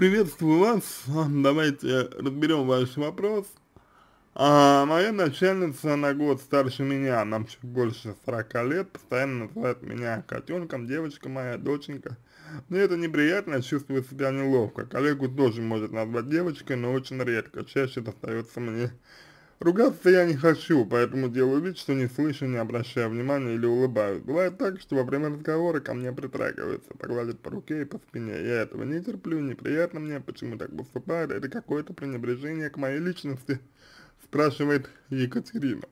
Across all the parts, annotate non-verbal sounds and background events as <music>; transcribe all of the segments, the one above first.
Приветствую вас. А, давайте разберем ваш вопрос. А, моя начальница на год старше меня, нам чуть больше 40 лет, постоянно называет меня котенком, девочка моя, доченька. Мне это неприятно, чувствую себя неловко. Коллегу тоже может назвать девочкой, но очень редко. Чаще достается мне Ругаться я не хочу, поэтому делаю вид, что не слышу, не обращаю внимания или улыбаюсь. Бывает так, что во время разговора ко мне притрагиваются, погладят по руке и по спине. Я этого не терплю, неприятно мне, почему так поступает, это какое-то пренебрежение к моей личности, <laughs> спрашивает Екатерина.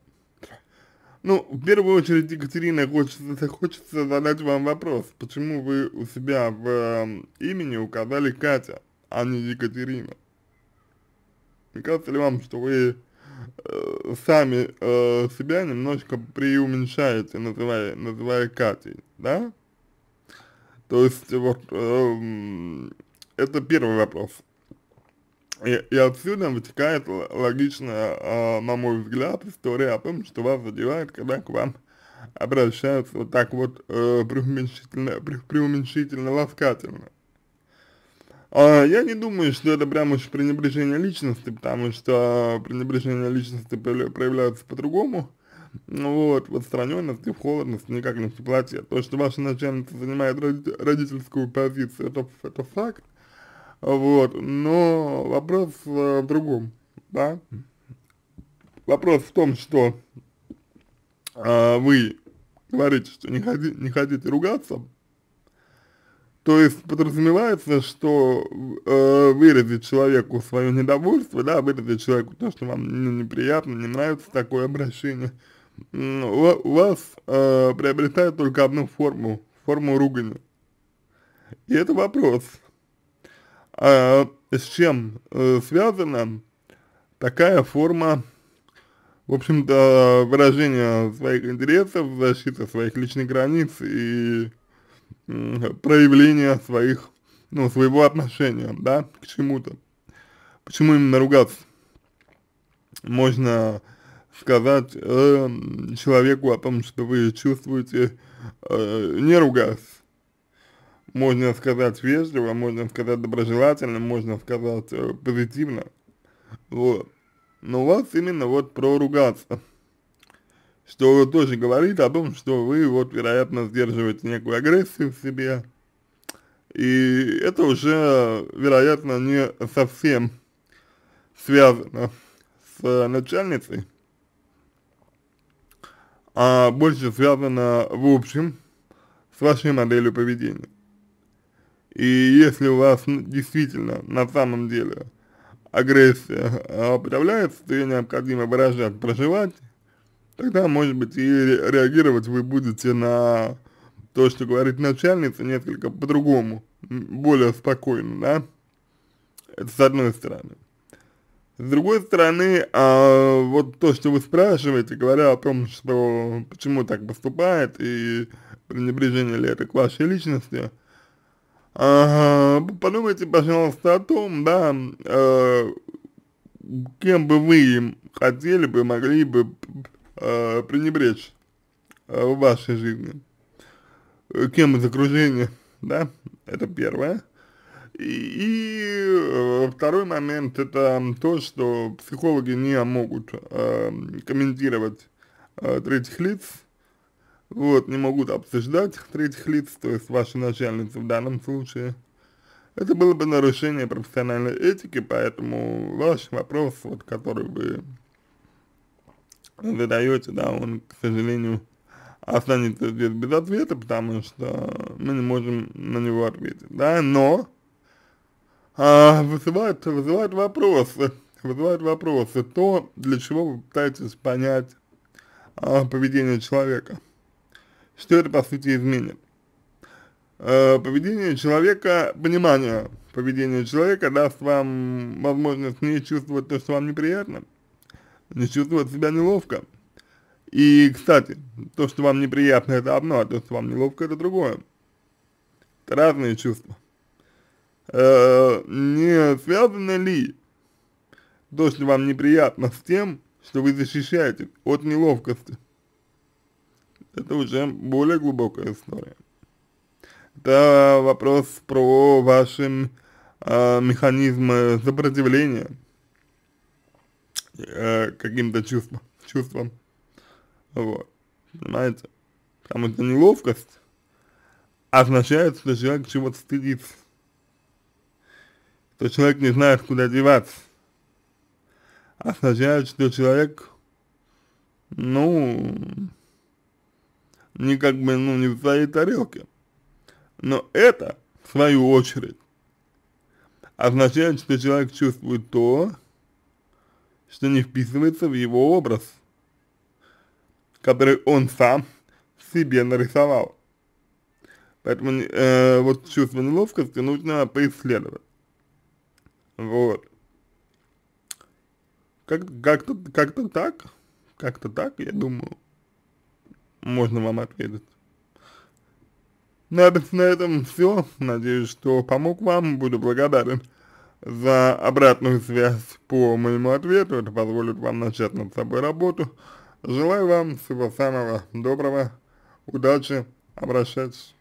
Ну, в первую очередь, Екатерина, хочется, хочется задать вам вопрос, почему вы у себя в э, имени указали Катя, а не Екатерина? Мне кажется ли вам, что вы Э, сами э, себя немножко преуменьшаете, называя, называя Катей, да? То есть вот э, это первый вопрос. И, и отсюда вытекает логично, э, на мой взгляд, история о том, что вас задевает, когда к вам обращаются вот так вот э, преуменьшительно, преуменьшительно ласкательно. А, я не думаю, что это прям уж пренебрежение личности, потому что пренебрежение личности проявляется по-другому. Ну вот, в отстраненности, в холодности, никак не в теплоте. То, что ваша начальница занимает родительскую позицию, это, это факт. Вот, но вопрос э, в другом, да? Вопрос в том, что э, вы говорите, что не, ходи, не хотите ругаться, то есть подразумевается, что э, выразить человеку свое недовольство, да, выразить человеку то, что вам неприятно, не нравится такое обращение, у вас э, приобретает только одну форму, форму ругани. И это вопрос, э, с чем э, связана такая форма, в общем-то, выражения своих интересов, защиты своих личных границ и проявления своих, ну, своего отношения, да, к чему-то. Почему именно ругаться? Можно сказать э, человеку о том, что вы чувствуете, э, не ругаться. Можно сказать вежливо, можно сказать доброжелательно, можно сказать э, позитивно. Вот. Но у вас именно вот про ругаться что тоже говорит о том, что вы вот, вероятно, сдерживаете некую агрессию в себе, и это уже, вероятно, не совсем связано с э, начальницей, а больше связано в общем с вашей моделью поведения. И если у вас действительно на самом деле агрессия э, подавляется, то ее необходимо выражать, проживать, тогда, может быть, и реагировать вы будете на то, что говорит начальница, несколько по-другому, более спокойно, да? Это с одной стороны. С другой стороны, а, вот то, что вы спрашиваете, говоря о том, что почему так поступает и пренебрежение ли это к вашей личности, а, подумайте, пожалуйста, о том, да, а, кем бы вы хотели бы, могли бы э, пренебречь э, в вашей жизни. Э, кем из окружения, <laughs> да, это первое. И, и э, второй момент это то, что психологи не могут э, комментировать э, третьих лиц, вот, не могут обсуждать третьих лиц, то есть ваши начальницы в данном случае. Это было бы нарушение профессиональной этики, поэтому ваш вопрос, вот, который вы вы даете, да, он, к сожалению, останется здесь без ответа, потому что мы не можем на него ответить, да, но а, вызывает, вызывает вопросы, <laughs> вызывает вопросы, то, для чего вы пытаетесь понять а, поведение человека, что это, по сути, изменит. Э, поведение человека, понимание поведения человека даст вам возможность не чувствовать то, что вам неприятно, не чувствовать себя неловко. И, кстати, то, что вам неприятно, это одно, а то, что вам неловко, это другое. Это разные чувства. Э, не связано ли то, что вам неприятно с тем, что вы защищаете от неловкости? Это уже более глубокая история. Это вопрос про ваши э, механизмы сопротивления. Э, каким-то чувством, чувством, вот, понимаете? Потому что неловкость означает, что человек чего-то стыдится, что человек не знает, куда деваться, означает, что человек, ну, не как бы, ну, не в своей тарелке. Но это, в свою очередь, означает, что человек чувствует то, что не вписывается в его образ, который он сам себе нарисовал. Поэтому э, вот чувство неловкости нужно поисследовать. Вот. Как-то как -то, как -то так, как-то так, я думаю, можно вам ответить. На, ну, на этом все. Надеюсь, что помог вам. Буду благодарен за обратную связь по моему ответу. Это позволит вам начать над собой работу. Желаю вам всего самого доброго, удачи, обращайтесь.